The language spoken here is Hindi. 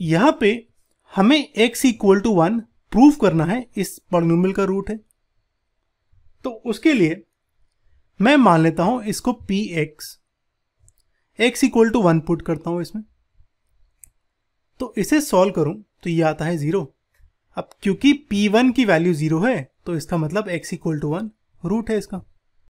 यहां पे हमें x equal to one prove करना है इस पॉलिनोमियल का रूट है तो उसके लिए मैं मान लेता हूं इसको P X X equal to one put करता हूं इसमें तो इसे सॉल्व करूं तो ये आता है जीरो अब क्योंकि पी वन की वैल्यू जीरो है तो इसका मतलब X equal to one root है इसका